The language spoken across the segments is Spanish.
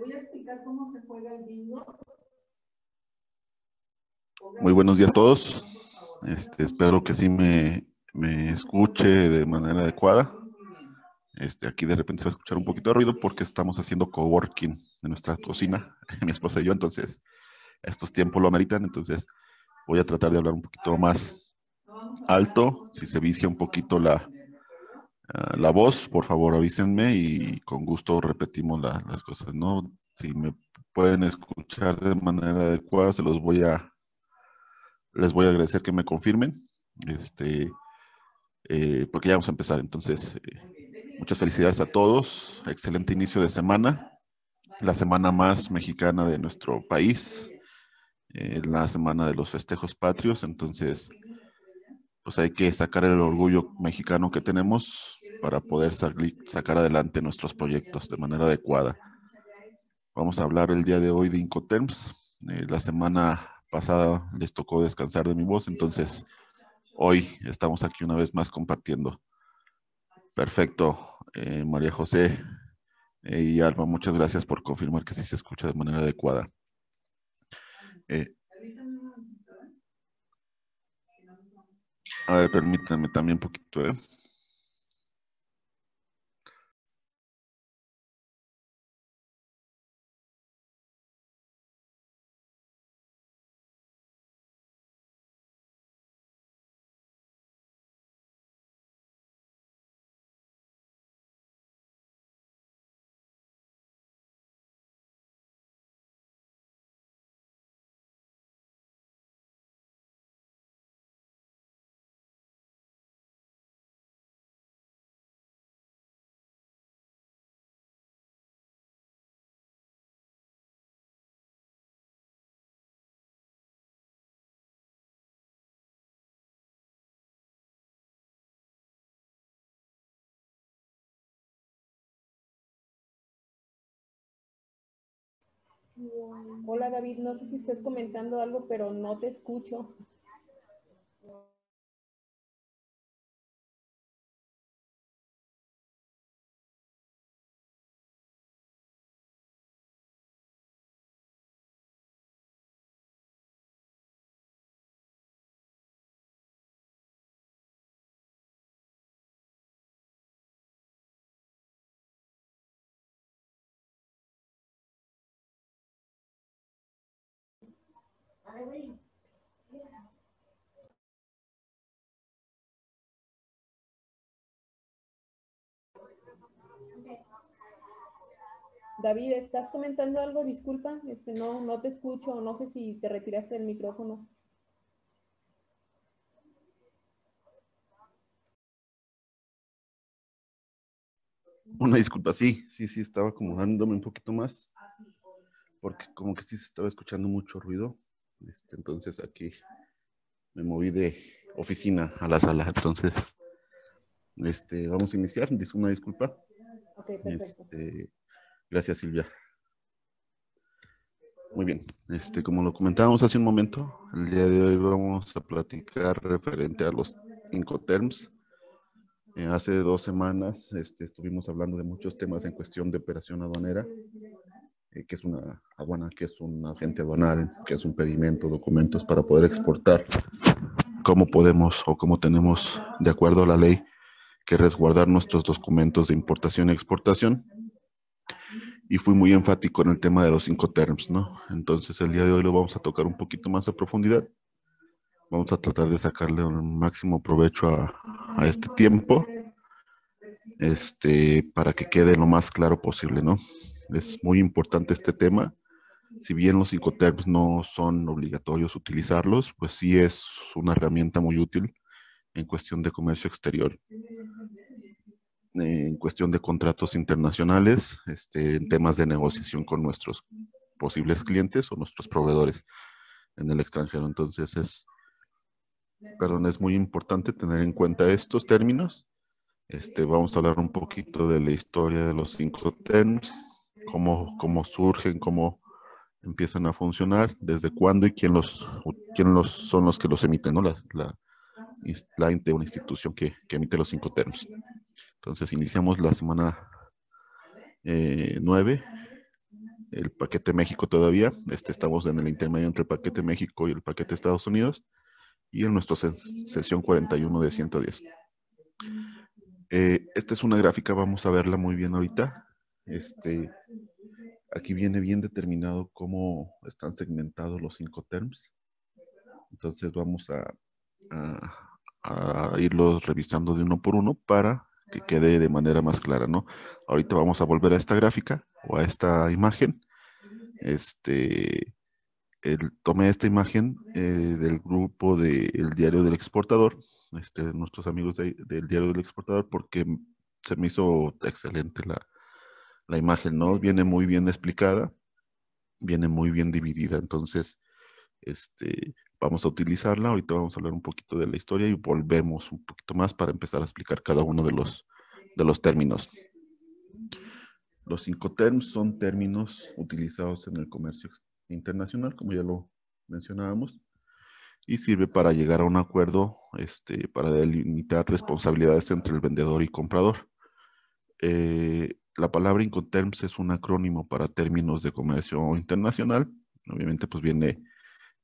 voy a explicar cómo se juega el bingo. Muy buenos días a todos. Este, espero que sí me, escuche de manera adecuada. Este, aquí de repente se va a escuchar un poquito de ruido porque estamos haciendo coworking en nuestra cocina, mi esposa y yo, entonces estos tiempos lo ameritan, entonces voy a tratar de hablar un poquito más alto, si se vicia un poquito la, Ah, la voz, por favor avísenme y con gusto repetimos las cosas, ¿no? Si me pueden escuchar de manera adecuada, se los voy a, les voy a agradecer que me confirmen, este, eh, porque ya vamos a empezar. Entonces, eh, muchas felicidades a todos, excelente inicio de semana, la semana más mexicana de nuestro país. Eh, la semana de los festejos patrios, entonces pues hay que sacar el orgullo mexicano que tenemos para poder sacar adelante nuestros proyectos de manera adecuada. Vamos a hablar el día de hoy de Incoterms. Eh, la semana pasada les tocó descansar de mi voz, entonces hoy estamos aquí una vez más compartiendo. Perfecto, eh, María José eh, y Alba, muchas gracias por confirmar que sí se escucha de manera adecuada. Eh, A ver, permítanme también un poquito, ¿eh? Hola David, no sé si estás comentando algo, pero no te escucho. David, ¿estás comentando algo? Disculpa, este, no, no te escucho, no sé si te retiraste del micrófono. Una disculpa, sí, sí, sí, estaba acomodándome un poquito más, porque como que sí se estaba escuchando mucho ruido. Este, entonces aquí me moví de oficina a la sala. Entonces, este, vamos a iniciar. Dice una disculpa. Este, gracias, Silvia. Muy bien. Este, como lo comentábamos hace un momento, el día de hoy vamos a platicar referente a los Incoterms. Eh, hace dos semanas este, estuvimos hablando de muchos temas en cuestión de operación aduanera. Eh, que es una aduana, que es un agente aduanal, que es un pedimento, documentos para poder exportar, cómo podemos o cómo tenemos, de acuerdo a la ley, que resguardar nuestros documentos de importación y exportación. Y fui muy enfático en el tema de los cinco terms, ¿no? Entonces el día de hoy lo vamos a tocar un poquito más a profundidad. Vamos a tratar de sacarle un máximo provecho a, a este tiempo, este, para que quede lo más claro posible, ¿no? Es muy importante este tema. Si bien los incoterms no son obligatorios utilizarlos, pues sí es una herramienta muy útil en cuestión de comercio exterior. En cuestión de contratos internacionales, este, en temas de negociación con nuestros posibles clientes o nuestros proveedores en el extranjero. Entonces es, perdón, es muy importante tener en cuenta estos términos. Este, vamos a hablar un poquito de la historia de los cinco terms, cómo, surgen, cómo empiezan a funcionar, desde cuándo y quién los, quién los son los que los emiten, ¿no? La, la, una institución que, emite los cinco términos. Entonces iniciamos la semana 9, eh, el paquete México todavía, este, estamos en el intermedio entre el paquete México y el paquete Estados Unidos, y en nuestra sesión 41 de 110. Eh, esta es una gráfica, vamos a verla muy bien ahorita. Este, aquí viene bien determinado cómo están segmentados los cinco terms. Entonces vamos a, a, irlos revisando de uno por uno para que quede de manera más clara, ¿no? Ahorita vamos a volver a esta gráfica o a esta imagen. Este, tomé esta imagen eh, del grupo del diario del exportador, este, nuestros amigos del diario del exportador, porque se me hizo excelente la, la imagen, ¿no? Viene muy bien explicada, viene muy bien dividida. Entonces, este, vamos a utilizarla. Ahorita vamos a hablar un poquito de la historia y volvemos un poquito más para empezar a explicar cada uno de los, de los términos. Los cinco términos son términos utilizados en el comercio internacional, como ya lo mencionábamos, y sirve para llegar a un acuerdo este, para delimitar responsabilidades entre el vendedor y comprador. Eh, la palabra Incoterms es un acrónimo para términos de comercio internacional. Obviamente, pues viene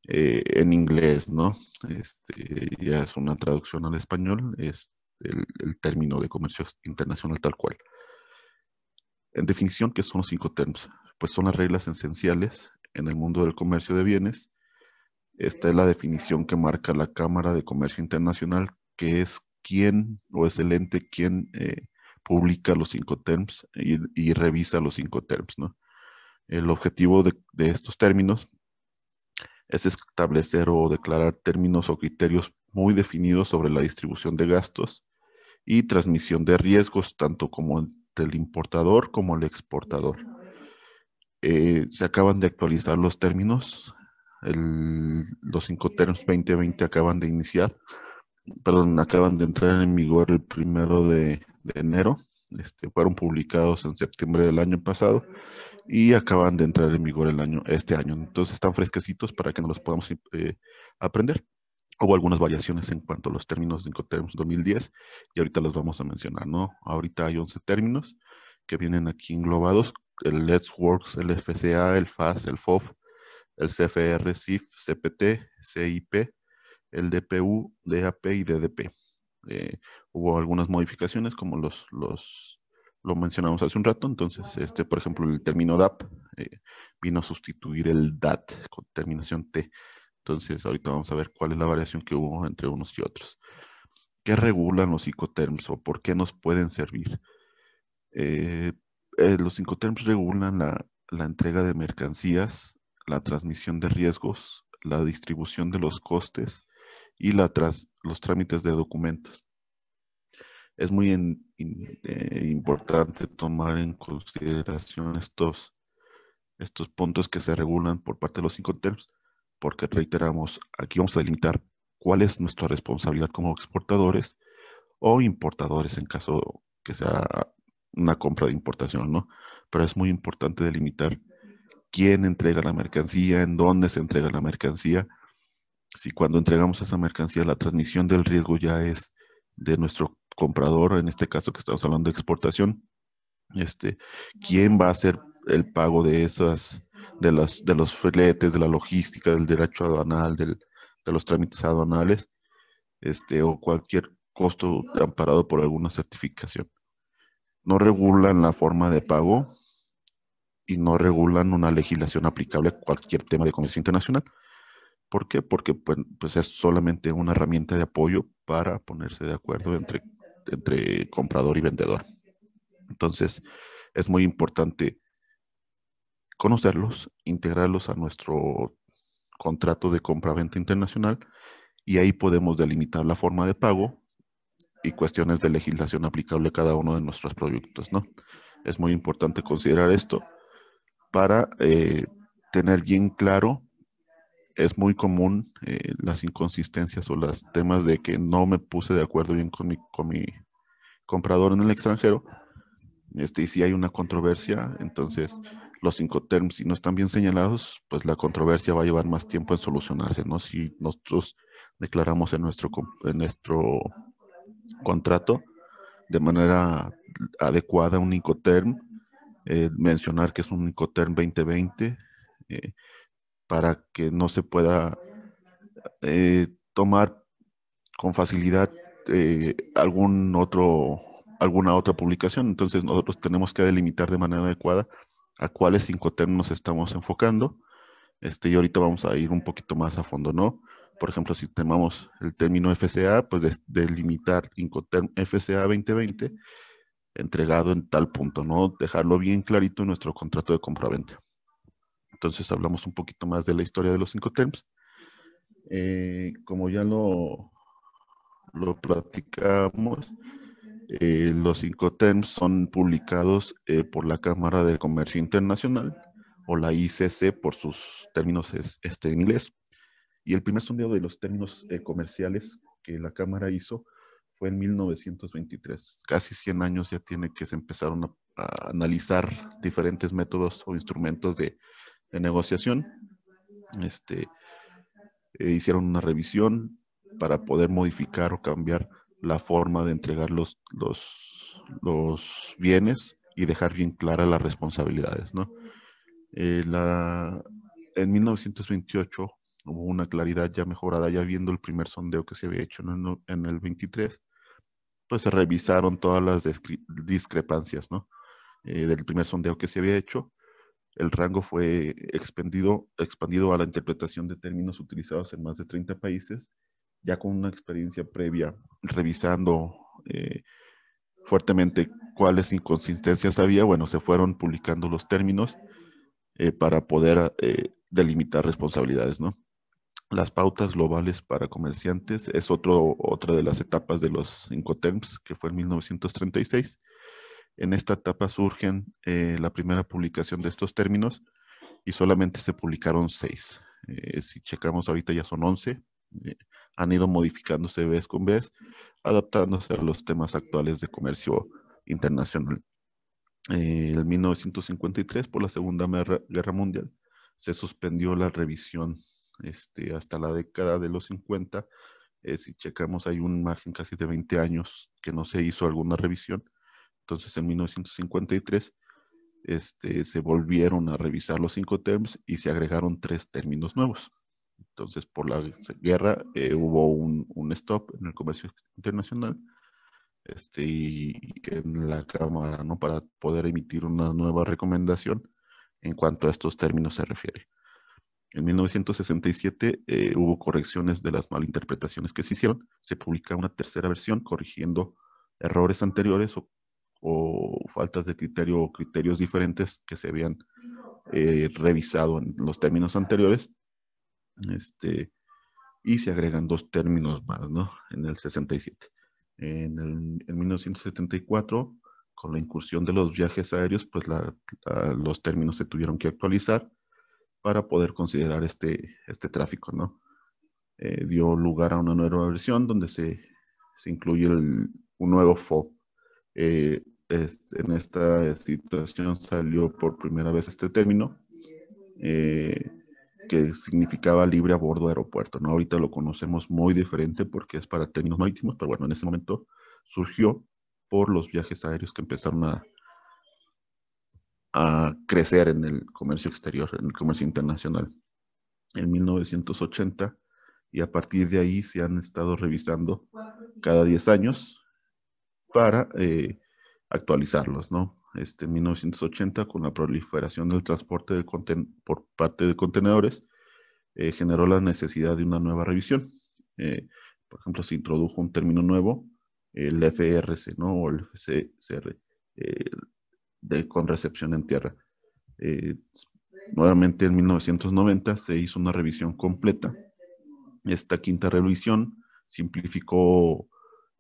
eh, en inglés, ¿no? Este, ya es una traducción al español, es el, término de comercio internacional tal cual. En definición, ¿qué son los Incoterms? Pues son las reglas esenciales en el mundo del comercio de bienes. Esta es la definición que marca la Cámara de Comercio Internacional, que es quien o es el ente quien eh, publica los cinco y, y revisa los cinco ¿no? El objetivo de, estos términos es establecer o declarar términos o criterios muy definidos sobre la distribución de gastos y transmisión de riesgos, tanto como el importador como el exportador. Eh, se acaban de actualizar los términos, los cinco términos 2020 acaban de iniciar, perdón, acaban de entrar en vigor el primero de, de enero, este, fueron publicados en septiembre del año pasado y acaban de entrar en vigor el año, este año. Entonces están fresquecitos para que nos los podamos eh, aprender. Hubo algunas variaciones en cuanto a los términos de Incoterms 2010 y ahorita los vamos a mencionar, ¿no? Ahorita hay 11 términos que vienen aquí englobados, el Let's Works, el FCA, el FAS, el FOB el CFR, CIF, CPT, CIP, el DPU, DAP y DDP. Eh, hubo algunas modificaciones, como los, los lo mencionamos hace un rato. Entonces, este, por ejemplo, el término DAP eh, vino a sustituir el DAT con terminación T. Entonces, ahorita vamos a ver cuál es la variación que hubo entre unos y otros. ¿Qué regulan los incoterms o por qué nos pueden servir? Eh, los incoterms regulan la entrega de mercancías, la transmisión de riesgos, la distribución de los costes, y la los trámites de documentos. Es muy eh, importante tomar en consideración estos, estos puntos que se regulan por parte de los cinco terms porque reiteramos, aquí vamos a delimitar cuál es nuestra responsabilidad como exportadores o importadores en caso que sea una compra de importación, ¿no? Pero es muy importante delimitar quién entrega la mercancía, en dónde se entrega la mercancía si cuando entregamos esa mercancía la transmisión del riesgo ya es de nuestro comprador, en este caso que estamos hablando de exportación, este, ¿quién va a hacer el pago de esas, de las, de los fletes, de la logística, del derecho aduanal, de los trámites aduanales, este, o cualquier costo amparado por alguna certificación? No regulan la forma de pago y no regulan una legislación aplicable a cualquier tema de comercio internacional. ¿Por qué? Porque pues, es solamente una herramienta de apoyo para ponerse de acuerdo entre, entre comprador y vendedor. Entonces, es muy importante conocerlos, integrarlos a nuestro contrato de compra-venta internacional y ahí podemos delimitar la forma de pago y cuestiones de legislación aplicable a cada uno de nuestros productos, ¿no? Es muy importante considerar esto para eh, tener bien claro es muy común eh, las inconsistencias o las temas de que no me puse de acuerdo bien con mi, con mi comprador en el extranjero. Este, y si hay una controversia, entonces los incoterms, si no están bien señalados, pues la controversia va a llevar más tiempo en solucionarse, ¿no? Si nosotros declaramos en nuestro, en nuestro contrato de manera adecuada un incoterm, eh, mencionar que es un incoterm 2020, eh, para que no se pueda eh, tomar con facilidad eh, algún otro, alguna otra publicación. Entonces nosotros tenemos que delimitar de manera adecuada a cuáles cinco términos estamos enfocando. Este, y ahorita vamos a ir un poquito más a fondo, ¿no? Por ejemplo, si tomamos el término FCA, pues delimitar Incoterm FCA 2020 entregado en tal punto, ¿no? Dejarlo bien clarito en nuestro contrato de compraventa. Entonces hablamos un poquito más de la historia de los cinco Eh, como ya lo, lo platicamos, eh, los los Incoterms son publicados eh, por la Cámara de Comercio Internacional o la ICC por sus términos este, en inglés. Y el primer sondeo de los términos eh, comerciales que la Cámara hizo fue en 1923. Casi 100 años ya tiene que se empezaron a analizar diferentes métodos o instrumentos de, de negociación. Este, eh, hicieron una revisión para poder modificar o cambiar la forma de entregar los, los, bienes y dejar bien claras las responsabilidades. Eh, la, en 1928 hubo una claridad ya mejorada, ya viendo el primer sondeo que se había hecho en el 23, pues se revisaron todas las discrepancias ¿no? Eh, del primer sondeo que se había hecho el rango fue expandido, expandido a la interpretación de términos utilizados en más de 30 países, ya con una experiencia previa, revisando eh, fuertemente cuáles inconsistencias había, bueno, se fueron publicando los términos eh, para poder eh, delimitar responsabilidades, ¿no? Las pautas globales para comerciantes es otro, otra de las etapas de los Incoterms, que fue en 1936 en esta etapa surgen eh, la primera publicación de estos términos y solamente se publicaron seis. Eh, si checamos ahorita ya son once. Eh, han ido modificándose vez con vez, adaptándose a los temas actuales de comercio internacional. en 1953, por la Segunda Guerra Mundial, se suspendió la revisión este, hasta la década de los 50. si checamos, hay un margen casi de 20 años que no se hizo alguna revisión entonces, en 1953 este, se volvieron a revisar los cinco términos y se agregaron tres términos nuevos. Entonces, por la guerra eh, hubo un, stop en el comercio internacional este, y en la Cámara, ¿no? Para poder emitir una nueva recomendación en cuanto a estos términos se refiere. En 1967 eh, hubo correcciones de las malinterpretaciones que se hicieron. Se publica una tercera versión corrigiendo errores anteriores o o faltas de criterio o criterios diferentes que se habían eh, revisado en los términos anteriores. Este, y se agregan dos términos más, ¿no? En el 67. En, el, 1974, con la incursión de los viajes aéreos, pues los términos se tuvieron que actualizar para poder considerar este, este tráfico, ¿no? Eh, dio lugar a una nueva versión donde se, incluye un nuevo FOB eh, en esta situación salió por primera vez este término eh, que significaba libre a bordo aeropuerto. ¿no? Ahorita lo conocemos muy diferente porque es para términos marítimos, pero bueno, en ese momento surgió por los viajes aéreos que empezaron a, a crecer en el comercio exterior, en el comercio internacional, en 1980. Y a partir de ahí se han estado revisando cada 10 años para eh, actualizarlos, ¿no? Este 1980, con la proliferación del transporte de por parte de contenedores, eh, generó la necesidad de una nueva revisión. Eh, por ejemplo, se introdujo un término nuevo, el FRC, ¿no? O el FCR, de, con recepción en tierra. nuevamente en 1990 se hizo una revisión completa. Esta quinta revisión simplificó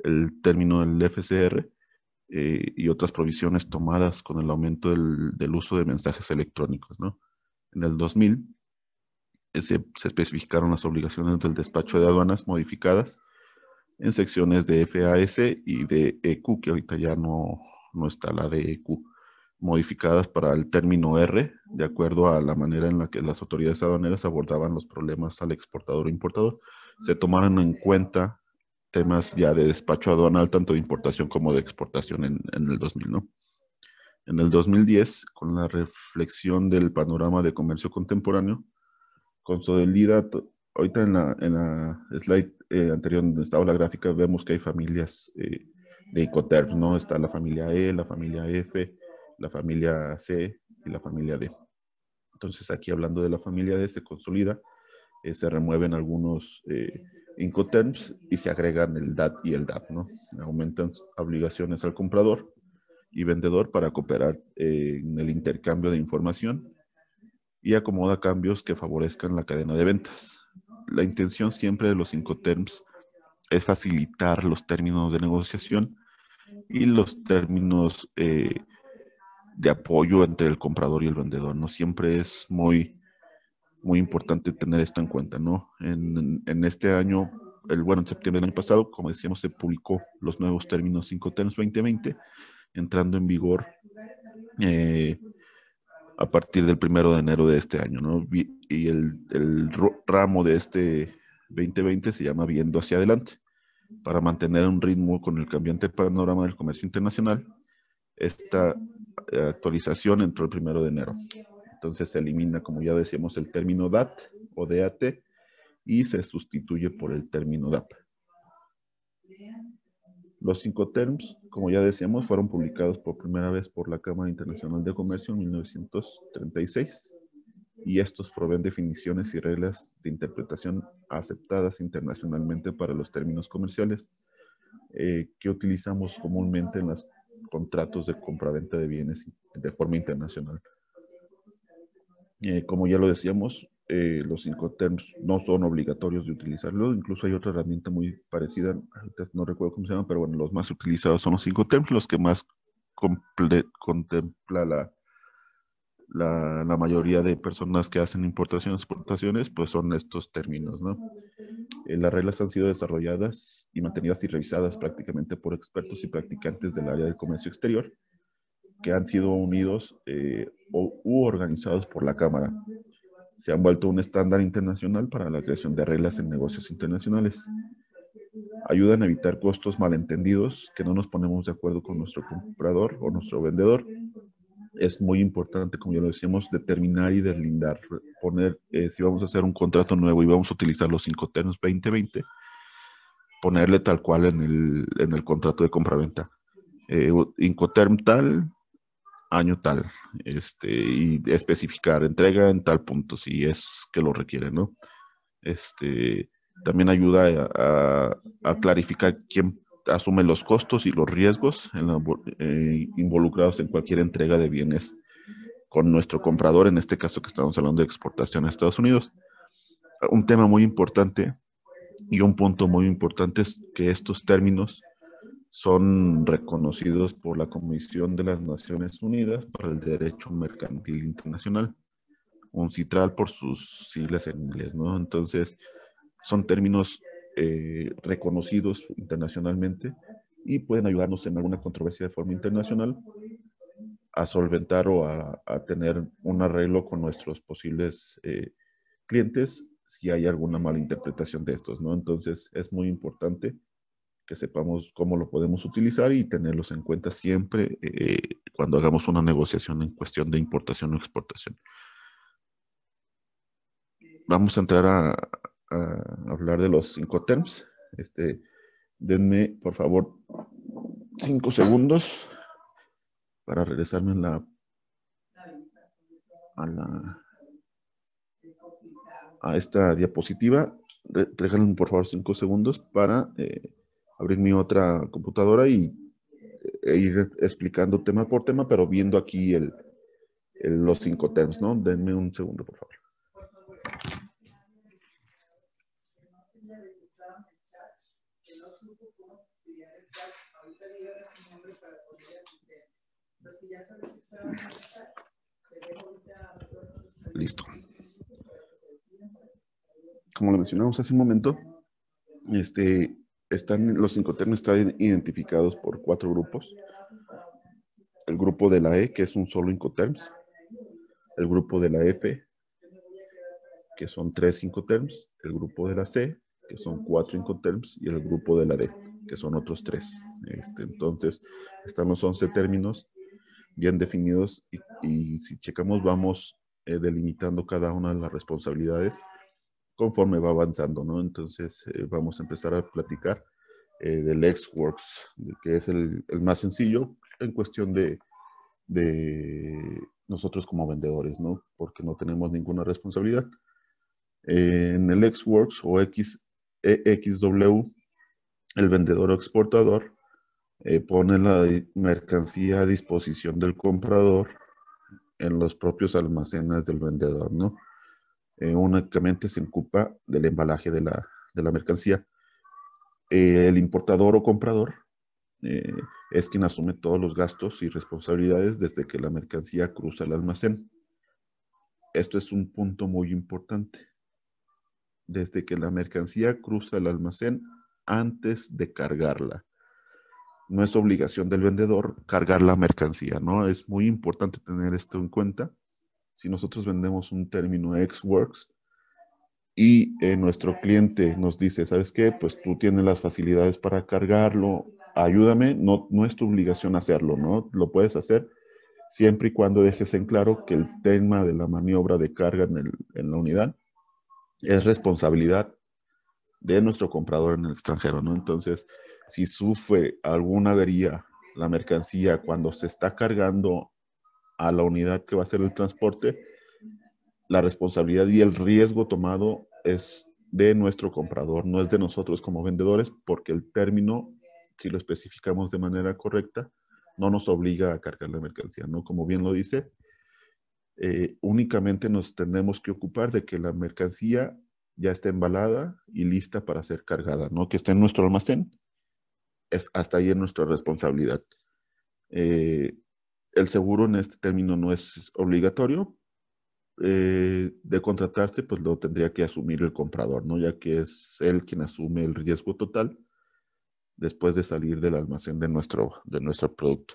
el término del FCR eh, y otras provisiones tomadas con el aumento del, uso de mensajes electrónicos. En el 2000 se, especificaron las obligaciones del despacho de aduanas modificadas en secciones de FAS y de EQ, que ahorita ya no, no está la de EQ, modificadas para el término R, de acuerdo a la manera en la que las autoridades aduaneras abordaban los problemas al exportador o importador. Se tomaron en cuenta temas ya de despacho aduanal, tanto de importación como de exportación en, en el 2000, ¿no? En el 2010, con la reflexión del panorama de comercio contemporáneo, consolida, ahorita en la, en la slide eh, anterior donde estaba la gráfica, vemos que hay familias eh, de Incoterms, ¿no? Está la familia E, la familia F, la familia C y la familia D. Entonces, aquí hablando de la familia D, se consolida, eh, se remueven algunos Incoterms y se agregan el DAT y el DAP, ¿no? Aumentan obligaciones al comprador y vendedor para cooperar eh, en el intercambio de información y acomoda cambios que favorezcan la cadena de ventas. La intención siempre de los Incoterms es facilitar los términos de negociación y los términos eh, de apoyo entre el comprador y el vendedor. No siempre es muy muy importante tener esto en cuenta, ¿no? En, este año, el, bueno, en septiembre del año pasado, como decíamos, se publicó los nuevos términos 5 términos 2020, entrando en vigor eh, a partir del primero de enero de este año, ¿no? Y el, el ramo de este 2020 se llama Viendo hacia adelante. Para mantener un ritmo con el cambiante panorama del comercio internacional, esta actualización entró el primero de enero. Entonces se elimina, como ya decíamos, el término DAT o DAT y se sustituye por el término DAP. Los cinco terms, como ya decíamos, fueron publicados por primera vez por la Cámara Internacional de Comercio en 1936 y estos proveen definiciones y reglas de interpretación aceptadas internacionalmente para los términos comerciales eh, que utilizamos comúnmente en los contratos de compraventa de bienes de forma internacional. Eh, como ya lo decíamos, eh, los cinco terms no son obligatorios de utilizarlo. Incluso hay otra herramienta muy parecida, no recuerdo cómo se llama, pero bueno, los más utilizados son los cinco terms, los que más contempla la, la, mayoría de personas que hacen importaciones, exportaciones, pues son estos términos, ¿no? Eh, las reglas han sido desarrolladas y mantenidas y revisadas prácticamente por expertos y practicantes del área de comercio exterior que han sido unidos eh, o, u organizados por la Cámara. Se han vuelto un estándar internacional para la creación de reglas en negocios internacionales. Ayudan a evitar costos malentendidos que no nos ponemos de acuerdo con nuestro comprador o nuestro vendedor. Es muy importante, como ya lo decíamos, determinar y deslindar, poner eh, si vamos a hacer un contrato nuevo y vamos a utilizar los Incoterms 2020, ponerle tal cual en el, en el contrato de compraventa. Eh, incoterm tal, año tal, este, y especificar entrega en tal punto, si es que lo requiere, ¿no? Este, también ayuda a, clarificar quién asume los costos y los riesgos eh, involucrados en cualquier entrega de bienes con nuestro comprador, en este caso que estamos hablando de exportación a Estados Unidos. Un tema muy importante y un punto muy importante es que estos términos son reconocidos por la Comisión de las Naciones Unidas para el Derecho Mercantil Internacional, un citral por sus siglas en inglés, ¿no? Entonces, son términos eh, reconocidos internacionalmente y pueden ayudarnos en alguna controversia de forma internacional a solventar o a, tener un arreglo con nuestros posibles eh, clientes si hay alguna mala interpretación de estos, ¿no? Entonces, es muy importante que sepamos cómo lo podemos utilizar y tenerlos en cuenta siempre eh, cuando hagamos una negociación en cuestión de importación o exportación. Vamos a entrar a, hablar de los cinco Este, denme, por favor, cinco segundos para regresarme a la, a, la, a esta diapositiva. Déjenme, por favor, cinco segundos para... Eh, abrir mi otra computadora y e ir explicando tema por tema, pero viendo aquí el, los cinco términos, ¿no? Denme un segundo, por favor. Listo. Como lo mencionamos hace un momento, este, están, los incoterms están identificados por cuatro grupos. El grupo de la E, que es un solo incoterms. El grupo de la F, que son tres incoterms. El grupo de la C, que son cuatro incoterms. Y el grupo de la D, que son otros tres. Este, entonces, están los 11 términos bien definidos y, si checamos vamos eh, delimitando cada una de las responsabilidades conforme va avanzando, ¿no? Entonces eh, vamos a empezar a platicar eh, del del works que es el, más sencillo en cuestión de, nosotros como vendedores, ¿no? Porque no tenemos ninguna responsabilidad. Eh, en el X-Works o XW, e, el vendedor o exportador pone la mercancía a disposición del comprador en los propios almacenes del vendedor, ¿no? Eh, únicamente se ocupa del embalaje de la, de la mercancía. Eh, el importador o comprador eh, es quien asume todos los gastos y responsabilidades desde que la mercancía cruza el almacén. Esto es un punto muy importante. Desde que la mercancía cruza el almacén antes de cargarla. No es obligación del vendedor cargar la mercancía, ¿no? Es muy importante tener esto en cuenta si nosotros vendemos un término X-Works y eh, nuestro cliente nos dice, ¿sabes qué? Pues tú tienes las facilidades para cargarlo, ayúdame, no, no es tu obligación hacerlo, ¿no? Lo puedes hacer siempre y cuando dejes en claro que el tema de la maniobra de carga en, en la unidad es responsabilidad de nuestro comprador en el extranjero, ¿no? Entonces, si sufre alguna avería la mercancía cuando se está cargando a la unidad que va a hacer el transporte, la responsabilidad y el riesgo tomado es de nuestro comprador, no es de nosotros como vendedores, porque el término, si lo especificamos de manera correcta, no nos obliga a cargar la mercancía, ¿no? Como bien lo dice, eh, únicamente nos tenemos que ocupar de que la mercancía ya esté embalada y lista para ser cargada, ¿no? Que esté en nuestro almacén. Es hasta ahí es nuestra responsabilidad. Eh, el seguro en este término no es obligatorio. Eh, de contratarse, pues lo tendría que asumir el comprador, ¿no? Ya que es él quien asume el riesgo total después de salir del almacén de nuestro, de nuestro producto.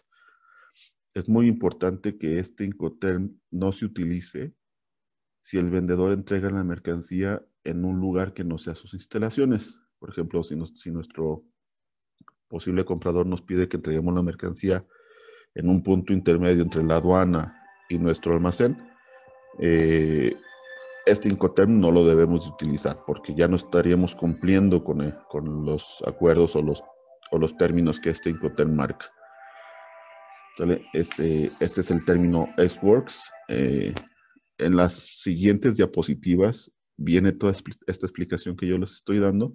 Es muy importante que este Incoterm no se utilice si el vendedor entrega la mercancía en un lugar que no sea sus instalaciones. Por ejemplo, si nuestro posible comprador nos pide que entreguemos la mercancía en un punto intermedio entre la aduana y nuestro almacén, eh, este Incoterm no lo debemos de utilizar porque ya no estaríamos cumpliendo con, eh, los acuerdos o los, los términos que este Incoterm marca. Este, este es el término S-Works. Eh, en las siguientes diapositivas viene toda esta explicación que yo les estoy dando,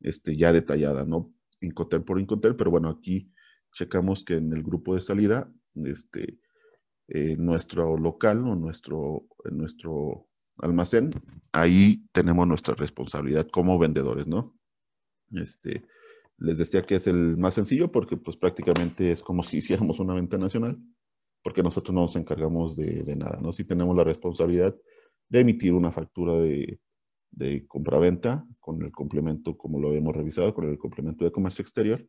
este, ya detallada, ¿no? Incoterm por Incoterm, pero bueno, aquí checamos que en el grupo de salida, este, eh, nuestro local o nuestro, nuestro almacén, ahí tenemos nuestra responsabilidad como vendedores, ¿no? Este, les decía que es el más sencillo porque pues prácticamente es como si hiciéramos una venta nacional, porque nosotros no nos encargamos de, nada, ¿no? Si tenemos la responsabilidad de emitir una factura de, de compraventa con el complemento, como lo habíamos revisado, con el complemento de comercio exterior,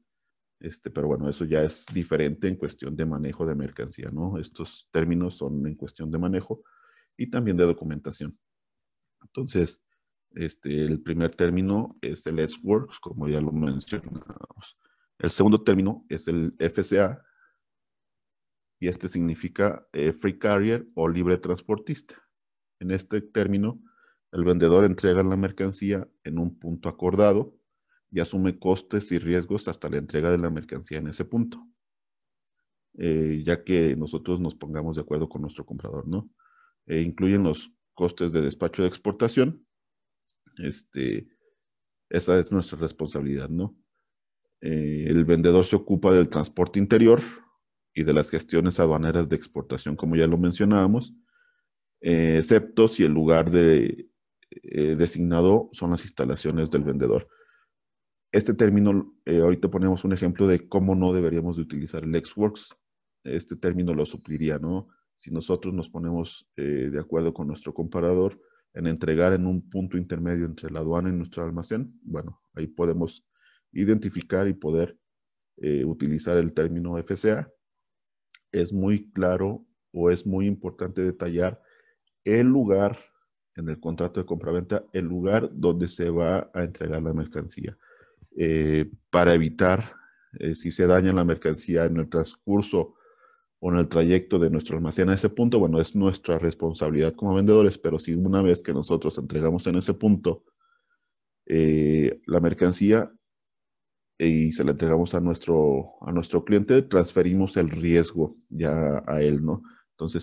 este, pero bueno, eso ya es diferente en cuestión de manejo de mercancía, ¿no? Estos términos son en cuestión de manejo y también de documentación. Entonces, este, el primer término es el S-Works, como ya lo mencionamos. El segundo término es el FCA, y este significa eh, free carrier o libre transportista. En este término, el vendedor entrega la mercancía en un punto acordado y asume costes y riesgos hasta la entrega de la mercancía en ese punto. Eh, ya que nosotros nos pongamos de acuerdo con nuestro comprador, ¿no? Eh, incluyen los costes de despacho de exportación. Este, esa es nuestra responsabilidad, ¿no? Eh, el vendedor se ocupa del transporte interior y de las gestiones aduaneras de exportación, como ya lo mencionábamos, excepto si el lugar de, designado son las instalaciones del vendedor este término, eh, ahorita ponemos un ejemplo de cómo no deberíamos de utilizar Lexworks. Este término lo supliría, ¿no? Si nosotros nos ponemos eh, de acuerdo con nuestro comparador en entregar en un punto intermedio entre la aduana y nuestro almacén, bueno, ahí podemos identificar y poder eh, utilizar el término FCA. Es muy claro o es muy importante detallar el lugar en el contrato de compraventa, el lugar donde se va a entregar la mercancía eh, para evitar eh, si se daña la mercancía en el transcurso o en el trayecto de nuestro almacén a ese punto, bueno, es nuestra responsabilidad como vendedores, pero si una vez que nosotros entregamos en ese punto eh, la mercancía y se la entregamos a nuestro, a nuestro cliente, transferimos el riesgo ya a él, ¿no? Entonces,